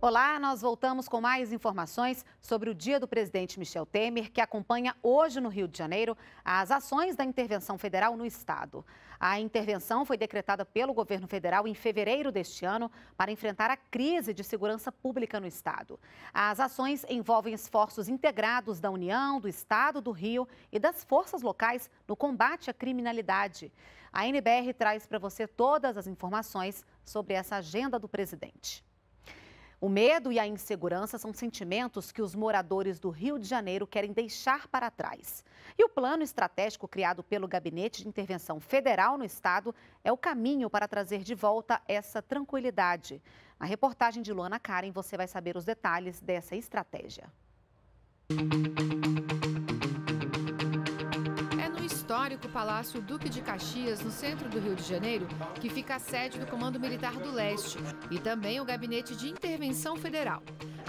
Olá, nós voltamos com mais informações sobre o dia do presidente Michel Temer, que acompanha hoje no Rio de Janeiro as ações da intervenção federal no estado. A intervenção foi decretada pelo governo federal em fevereiro deste ano para enfrentar a crise de segurança pública no estado. As ações envolvem esforços integrados da União, do estado do Rio e das forças locais no combate à criminalidade. A NBR traz para você todas as informações sobre essa agenda do presidente. O medo e a insegurança são sentimentos que os moradores do Rio de Janeiro querem deixar para trás. E o plano estratégico criado pelo Gabinete de Intervenção Federal no Estado é o caminho para trazer de volta essa tranquilidade. Na reportagem de Luana Karen, você vai saber os detalhes dessa estratégia. Música histórico Palácio Duque de Caxias, no centro do Rio de Janeiro, que fica a sede do Comando Militar do Leste e também o Gabinete de Intervenção Federal.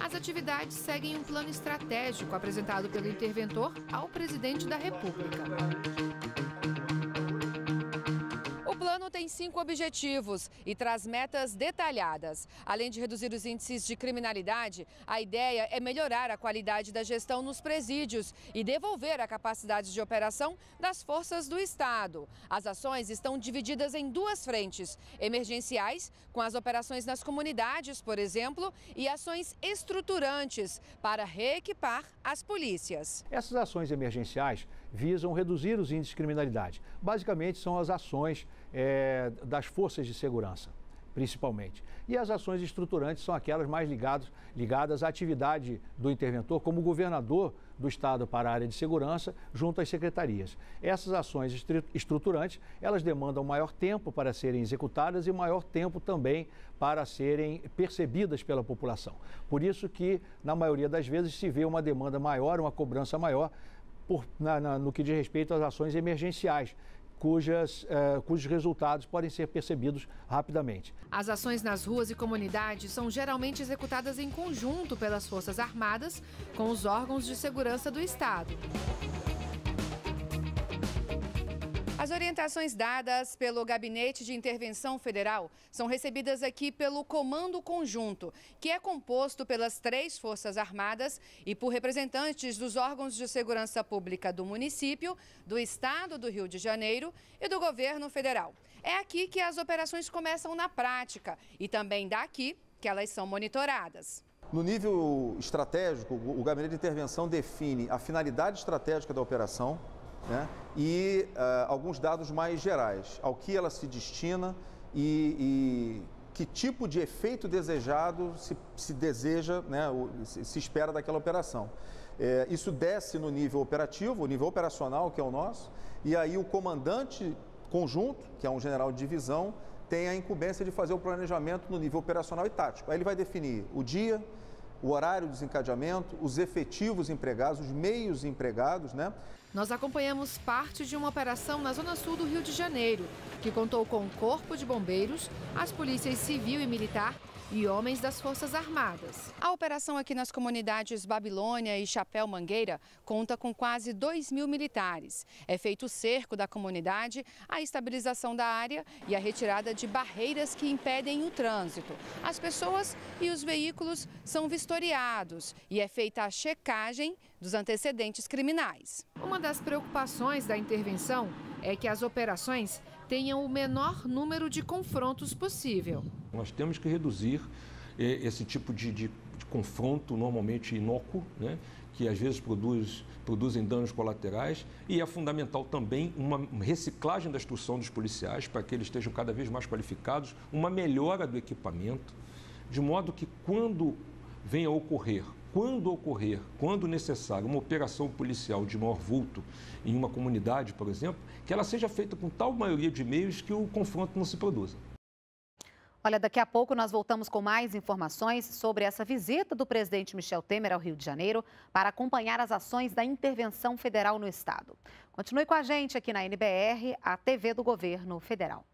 As atividades seguem um plano estratégico apresentado pelo interventor ao presidente da República tem cinco objetivos e traz metas detalhadas. Além de reduzir os índices de criminalidade, a ideia é melhorar a qualidade da gestão nos presídios e devolver a capacidade de operação das forças do Estado. As ações estão divididas em duas frentes: emergenciais, com as operações nas comunidades, por exemplo, e ações estruturantes para reequipar as polícias. Essas ações emergenciais visam reduzir os índices de criminalidade. Basicamente, são as ações é, das forças de segurança, principalmente. E as ações estruturantes são aquelas mais ligadas, ligadas à atividade do interventor como governador do Estado para a área de segurança junto às secretarias. Essas ações estruturantes, elas demandam maior tempo para serem executadas e maior tempo também para serem percebidas pela população. Por isso que, na maioria das vezes, se vê uma demanda maior, uma cobrança maior por, na, na, no que diz respeito às ações emergenciais, cujas, eh, cujos resultados podem ser percebidos rapidamente. As ações nas ruas e comunidades são geralmente executadas em conjunto pelas Forças Armadas com os órgãos de segurança do Estado. As orientações dadas pelo Gabinete de Intervenção Federal são recebidas aqui pelo Comando Conjunto, que é composto pelas três Forças Armadas e por representantes dos órgãos de segurança pública do município, do Estado do Rio de Janeiro e do governo federal. É aqui que as operações começam na prática e também daqui que elas são monitoradas. No nível estratégico, o Gabinete de Intervenção define a finalidade estratégica da operação né? e uh, alguns dados mais gerais, ao que ela se destina e, e que tipo de efeito desejado se, se deseja, né, o, se, se espera daquela operação. É, isso desce no nível operativo, o nível operacional, que é o nosso, e aí o comandante conjunto, que é um general de divisão, tem a incumbência de fazer o planejamento no nível operacional e tático. Aí ele vai definir o dia, o horário de desencadeamento, os efetivos empregados, os meios empregados, né? Nós acompanhamos parte de uma operação na zona sul do Rio de Janeiro, que contou com o Corpo de Bombeiros, as polícias civil e militar e homens das Forças Armadas. A operação aqui nas comunidades Babilônia e Chapéu Mangueira conta com quase 2 mil militares. É feito o cerco da comunidade, a estabilização da área e a retirada de barreiras que impedem o trânsito. As pessoas e os veículos são vistoriados e é feita a checagem dos antecedentes criminais. Uma das preocupações da intervenção é que as operações tenham o menor número de confrontos possível. Nós temos que reduzir eh, esse tipo de, de, de, confronto normalmente inócuo, né? que às vezes produz, produzem danos colaterais, e é fundamental também uma reciclagem da instrução dos policiais para que eles estejam cada vez mais qualificados, uma melhora do equipamento, de modo que quando venha a ocorrer quando ocorrer, quando necessário, uma operação policial de maior vulto em uma comunidade, por exemplo, que ela seja feita com tal maioria de meios que o confronto não se produza. Olha, daqui a pouco nós voltamos com mais informações sobre essa visita do presidente Michel Temer ao Rio de Janeiro para acompanhar as ações da intervenção federal no estado. Continue com a gente aqui na NBR, a TV do Governo Federal.